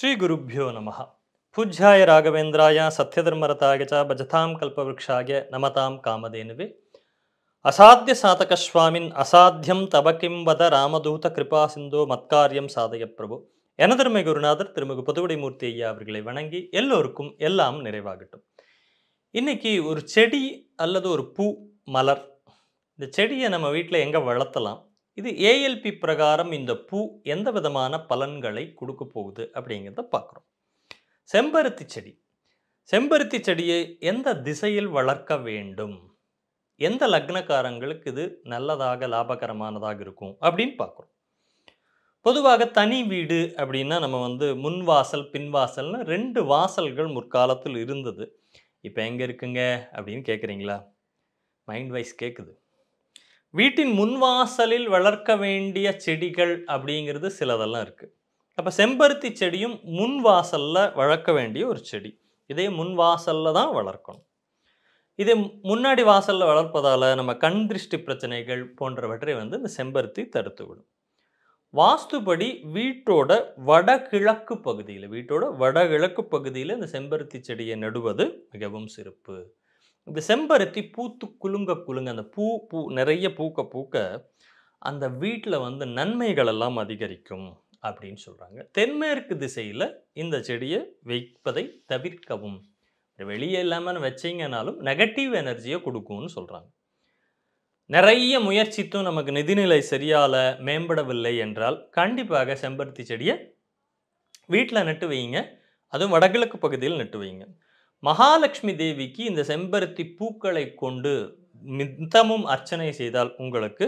ஸ்ரீ குருப்பியோ நம பூஜ்யாய ராகவேந்திராய சத்யதர்மரதாய ச பஜதாம் கல்பவருஷாய நமதாம் காமதேனுவே அசாத்திய சாதக சுவாமின் அசாத்தியம் தபக்கிம் வத ராமதூத கிருபா சிந்தோ மத்காரியம் சாதய பிரபு எனதருமை குருநாதர் திருமிகு மூர்த்தி ஐயா அவர்களை வணங்கி எல்லோருக்கும் எல்லாம் நிறைவாகட்டும் இன்னைக்கு ஒரு செடி அல்லது ஒரு பூ மலர் இந்த செடியை நம்ம வீட்டில் எங்கே வளர்த்தலாம் இது ஏஎல்பி பிரகாரம் இந்த பூ எந்த விதமான பலன்களை கொடுக்க போகுது அப்படிங்கிறத பார்க்குறோம் செம்பருத்தி செடி செம்பருத்தி செடியை எந்த திசையில் வளர்க்க வேண்டும் எந்த லக்னக்காரங்களுக்கு இது நல்லதாக லாபகரமானதாக இருக்கும் அப்படின்னு பார்க்குறோம் பொதுவாக தனி வீடு அப்படின்னா நம்ம வந்து முன் வாசல் பின்வாசல்னு ரெண்டு வாசல்கள் முற்காலத்தில் இருந்தது இப்போ எங்கே இருக்குங்க அப்படின்னு கேட்குறீங்களா மைண்ட் வைஸ் கேட்குது வீட்டின் முன்வாசலில் வளர்க்க வேண்டிய செடிகள் அப்படிங்கிறது சிலதெல்லாம் இருக்குது அப்போ செம்பருத்தி செடியும் முன் வாசலில் வளர்க்க வேண்டிய ஒரு செடி இதே முன் வாசலில் தான் வளர்க்கணும் இதே முன்னாடி வாசலில் வளர்ப்பதால் நம்ம கண் திருஷ்டி பிரச்சனைகள் போன்றவற்றை வந்து இந்த செம்பருத்தி தடுத்துவிடும் வாஸ்துபடி வீட்டோட வடகிழக்கு பகுதியில் வீட்டோட வடகிழக்கு பகுதியில் இந்த செம்பருத்தி செடியை நடுவது மிகவும் சிறப்பு இந்த செம்பருத்தி பூத்து குலுங்க குலுங்க அந்த பூ பூ நிறைய பூக்க பூக்க அந்த வீட்டில் வந்து நன்மைகள் எல்லாம் அதிகரிக்கும் அப்படின்னு சொல்கிறாங்க தென்மேற்கு திசையில் இந்த செடியை வைப்பதை தவிர்க்கவும் வெளியே இல்லாமல் வச்சிங்கனாலும் நெகட்டிவ் எனர்ஜியை கொடுக்கும்னு சொல்கிறாங்க நிறைய முயற்சித்தும் நமக்கு நிதிநிலை சரியால மேம்படவில்லை என்றால் கண்டிப்பாக செம்பருத்தி செடியை வீட்டில் நட்டு வைங்க அதுவும் வடகிழக்கு பகுதியில் நட்டு வைங்க மகாலட்சுமி தேவிக்கு இந்த செம்பருத்தி பூக்களை கொண்டு மித்தமும் அர்ச்சனை செய்தால் உங்களுக்கு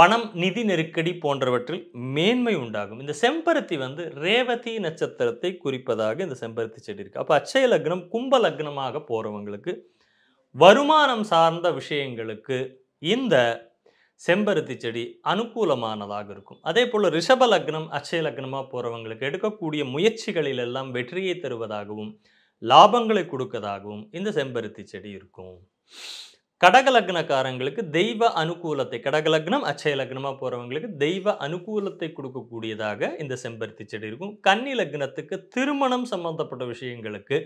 பணம் நிதி நெருக்கடி போன்றவற்றில் மேன்மை உண்டாகும் இந்த செம்பருத்தி வந்து ரேவதி நட்சத்திரத்தை குறிப்பதாக இந்த செம்பருத்தி செடி இருக்குது அப்போ அச்சய லக்னம் கும்ப லக்னமாக போகிறவங்களுக்கு வருமானம் சார்ந்த விஷயங்களுக்கு இந்த செம்பருத்தி செடி அனுகூலமானதாக இருக்கும் அதே போல் ரிஷப லக்னம் அச்சய லக்னமாக போகிறவங்களுக்கு எடுக்கக்கூடிய முயற்சிகளில் எல்லாம் வெற்றியை தருவதாகவும் லாபங்களை கொடுக்கதாகவும் இந்த செம்பருத்தி செடி இருக்கும் கடக லக்னக்காரங்களுக்கு தெய்வ அனுகூலத்தை கடக லக்னம் அச்சய லக்னமாக போகிறவங்களுக்கு தெய்வ அனுகூலத்தை கொடுக்கக்கூடியதாக இந்த செம்பருத்தி செடி இருக்கும் கன்னி லக்னத்துக்கு திருமணம் சம்பந்தப்பட்ட விஷயங்களுக்கு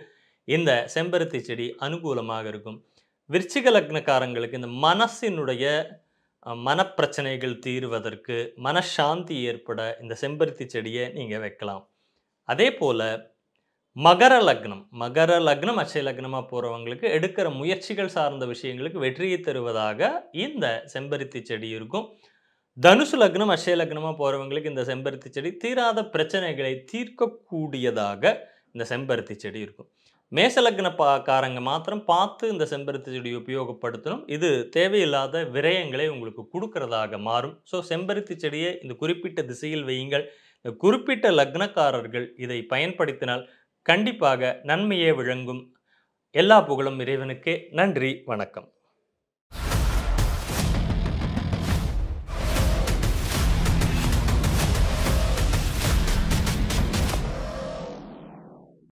இந்த செம்பருத்தி செடி அனுகூலமாக இருக்கும் விருச்சிக லக்னக்காரங்களுக்கு இந்த மனசினுடைய மனப்பிரச்சனைகள் தீர்வதற்கு மனசாந்தி ஏற்பட இந்த செம்பருத்தி செடியை நீங்கள் வைக்கலாம் அதே போல் மகர லக்னம் மகர லக்னம் அச்சய லக்னமாக போகிறவங்களுக்கு எடுக்கிற முயற்சிகள் சார்ந்த விஷயங்களுக்கு வெற்றியை தருவதாக இந்த செம்பருத்தி செடி இருக்கும் தனுசு லக்னம் அச்சய லக்னமாக போகிறவங்களுக்கு இந்த செம்பருத்தி செடி தீராத பிரச்சனைகளை தீர்க்கக்கூடியதாக இந்த செம்பருத்தி செடி இருக்கும் மேசலக்னப்பாக்காரங்க மாத்திரம் பார்த்து இந்த செம்பருத்தி செடி உபயோகப்படுத்தணும் இது தேவையில்லாத விரயங்களை உங்களுக்கு கொடுக்கறதாக மாறும் ஸோ செம்பருத்தி செடியை இந்த குறிப்பிட்ட திசையில் வையுங்கள் இந்த குறிப்பிட்ட லக்னக்காரர்கள் இதை பயன்படுத்தினால் கண்டிப்பாக நன்மையே விளங்கும் எல்லா புகழும் இறைவனுக்கே நன்றி வணக்கம்